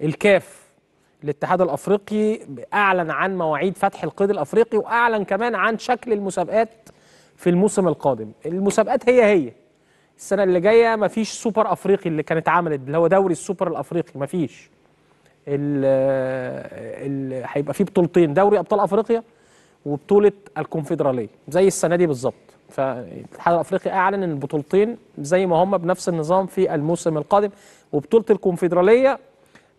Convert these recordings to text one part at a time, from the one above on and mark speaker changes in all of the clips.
Speaker 1: الكاف الاتحاد الافريقي اعلن عن مواعيد فتح القيد الافريقي واعلن كمان عن شكل المسابقات في الموسم القادم المسابقات هي هي السنه اللي جايه مفيش سوبر افريقي اللي كانت عملت اللي هو دوري السوبر الافريقي مفيش ال هيبقى فيه بطولتين دوري ابطال افريقيا وبطوله الكونفدراليه زي السنه دي بالظبط فالاتحاد الافريقي اعلن ان البطولتين زي ما هم بنفس النظام في الموسم القادم وبطوله الكونفدراليه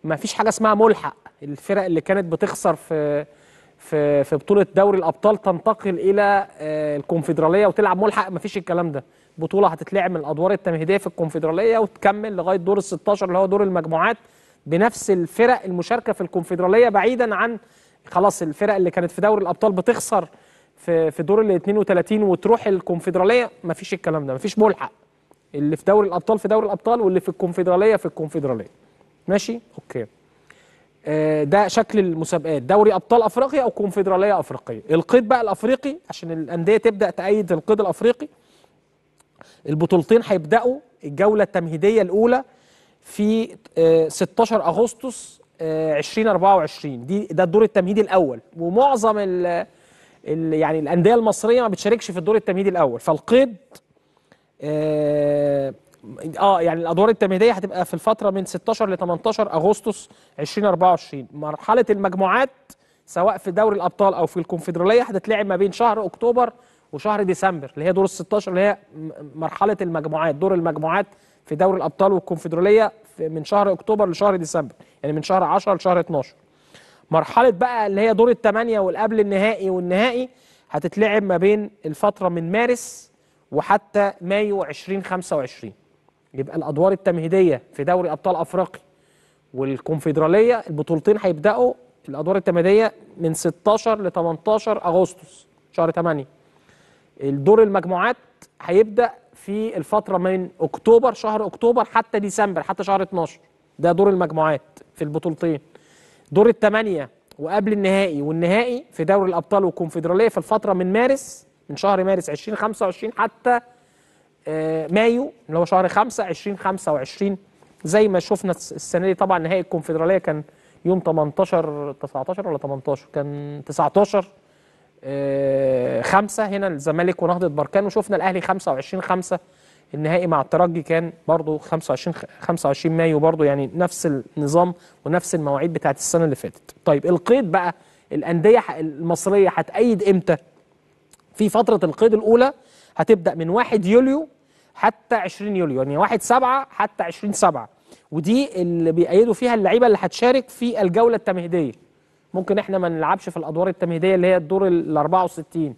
Speaker 1: ما فيش حاجه اسمها ملحق الفرق اللي كانت بتخسر في في في بطوله دوري الابطال تنتقل الى آه، الكونفدراليه وتلعب ملحق ما فيش الكلام ده بطوله هتتلعب من الادوار التمهيديه في الكونفدراليه وتكمل لغايه دور ال 16 اللي هو دور المجموعات بنفس الفرق المشاركه في الكونفدراليه بعيدا عن خلاص الفرق اللي كانت في دوري الابطال بتخسر في في دور ال 32 وتروح الكونفدراليه مفيش الكلام ده مفيش ملحق اللي في دوري الابطال في دوري الابطال واللي في الكونفدراليه في الكونفدراليه ماشي اوكي آه، ده شكل المسابقات دوري ابطال افريقيا او كونفدراليه افريقيه القيد بقى الافريقي عشان الانديه تبدا تأيد القيد الافريقي البطولتين هيبداوا الجوله التمهيديه الاولى في 16 آه، اغسطس 2024 آه، دي ده الدور التمهيدي الاول ومعظم ال يعني الانديه المصريه ما بتشاركش في الدور التمهيدي الاول فالقيد آه, آه، يعني الادوار التمهيديه هتبقى في الفتره من 16 ل 18 اغسطس 2024 مرحله المجموعات سواء في دوري الابطال او في الكونفدراليه هتتلعب ما بين شهر اكتوبر وشهر ديسمبر اللي هي دور ال 16 اللي هي مرحله المجموعات دور المجموعات في دوري الابطال والكونفدراليه من شهر اكتوبر لشهر ديسمبر يعني من شهر 10 لشهر 12 مرحله بقى اللي هي دور الثمانيه والقبل النهائي والنهائي هتتلعب ما بين الفتره من مارس وحتى مايو 2025 يبقى الادوار التمهيديه في دوري ابطال افريقيا والكونفدراليه البطولتين هيبداوا الادوار التمهيديه من 16 ل 18 اغسطس شهر 8 الدور المجموعات هيبدا في الفتره من اكتوبر شهر اكتوبر حتى ديسمبر حتى شهر 12 ده دور المجموعات في البطولتين دور الثمانية وقبل النهائي والنهائي في دوري الأبطال والكونفدرالية في الفترة من مارس من شهر مارس 2025 حتى آه، مايو اللي هو شهر 5 2025 زي ما شفنا السنة دي طبعا نهائي الكونفدرالية كان يوم 18 19 ولا 18 كان 19 5 آه، هنا الزمالك ونهضة بركان وشفنا الأهلي 25 5 النهائي مع الترجي كان برضه 25 25 مايو برضه يعني نفس النظام ونفس المواعيد بتاعت السنه اللي فاتت. طيب القيد بقى الانديه المصريه هتأيد امتى؟ في فتره القيد الاولى هتبدا من 1 يوليو حتى 20 يوليو يعني 1 7 حتى 20 7 ودي اللي بيأيدوا فيها اللعيبه اللي هتشارك في الجوله التمهيديه. ممكن احنا ما نلعبش في الادوار التمهيديه اللي هي الدور ال 64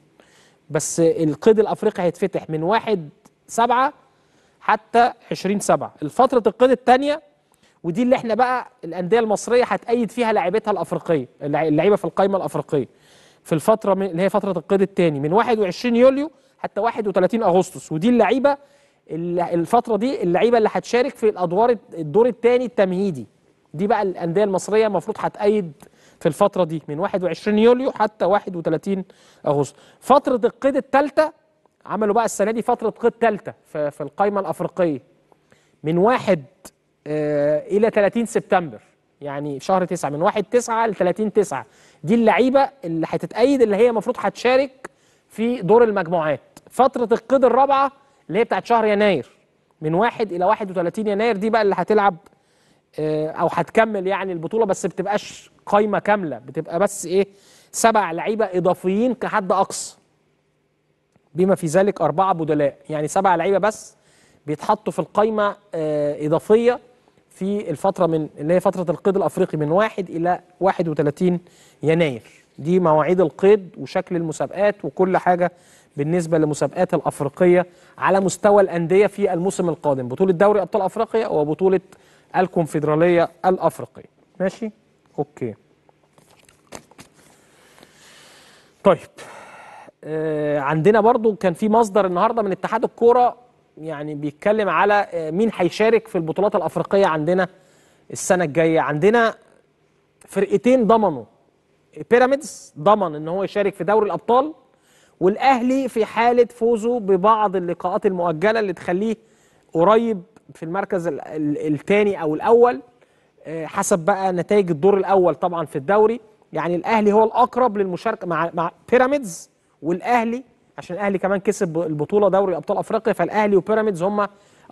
Speaker 1: بس القيد الافريقي هيتفتح من 1 7 حتى 20 7 الفترة القيد الثانية ودي اللي احنا بقى الأندية المصرية هتأيد فيها لاعبتها الأفريقية اللعيبة في القائمة الأفريقية في الفترة اللي هي فترة القيد الثاني من 21 يوليو حتى 31 أغسطس ودي اللعيبة الفترة دي اللعيبة اللي هتشارك في الأدوار الدور الثاني التمهيدي دي بقى الأندية المصرية المفروض هتأيد في الفترة دي من 21 يوليو حتى 31 أغسطس فترة القيد الثالثة عملوا بقى السنه دي فتره قيد ثالثه في القايمه الافريقيه من 1 آه، الى 30 سبتمبر يعني في شهر 9 من 1 9 ل 30 9 دي اللعيبه اللي هتتأيد اللي هي المفروض هتشارك في دور المجموعات فتره القيد الرابعه اللي هي بتاعت شهر يناير من 1 الى 31 يناير دي بقى اللي هتلعب آه، او هتكمل يعني البطوله بس بتبقاش قايمه كامله بتبقى بس ايه سبع لعيبه اضافيين كحد اقصى بما في ذلك أربعة بدلاء يعني سبعة لعيبة بس بيتحطوا في القايمة آه، إضافية في الفترة من اللي هي فترة القيد الأفريقي من 1 إلى 31 يناير دي مواعيد القيد وشكل المسابقات وكل حاجة بالنسبة للمسابقات الأفريقية على مستوى الأندية في الموسم القادم بطولة دوري أبطال أفريقيا وبطولة الكونفدرالية الأفريقية ماشي؟ أوكي طيب آه، عندنا برضو كان في مصدر النهارده من اتحاد الكوره يعني بيتكلم على آه، مين هيشارك في البطولات الافريقيه عندنا السنه الجايه عندنا فرقتين ضمنوا بيراميدز ضمن ان هو يشارك في دوري الابطال والاهلي في حاله فوزه ببعض اللقاءات المؤجله اللي تخليه قريب في المركز الثاني او الاول آه، حسب بقى نتائج الدور الاول طبعا في الدوري يعني الاهلي هو الاقرب للمشاركه مع مع بيراميدز والاهلي عشان الاهلي كمان كسب البطوله دوري ابطال افريقيا فالاهلي وبيراميدز هم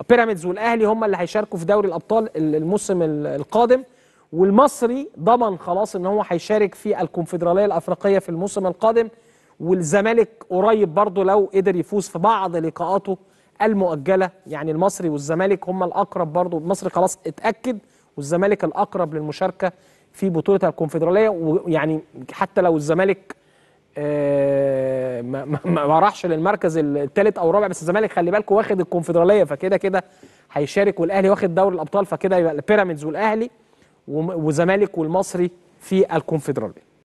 Speaker 1: بيراميدز والاهلي هم اللي هيشاركوا في دوري الابطال الموسم القادم والمصري ضمن خلاص ان هو هيشارك في الكونفدراليه الافريقيه في الموسم القادم والزمالك قريب برضه لو قدر يفوز في بعض لقاءاته المؤجله يعني المصري والزمالك هم الاقرب برضه المصري خلاص اتاكد والزمالك الاقرب للمشاركه في بطوله الكونفدراليه ويعني حتى لو الزمالك آه، ما, ما, ما راحش للمركز الثالث او الرابع بس الزمالك خلي بالكوا واخد الكونفدراليه فكده كده هيشارك والاهلي واخد دوري الابطال فكده يبقى بيراميدز والاهلي والزمالك والمصري في الكونفدراليه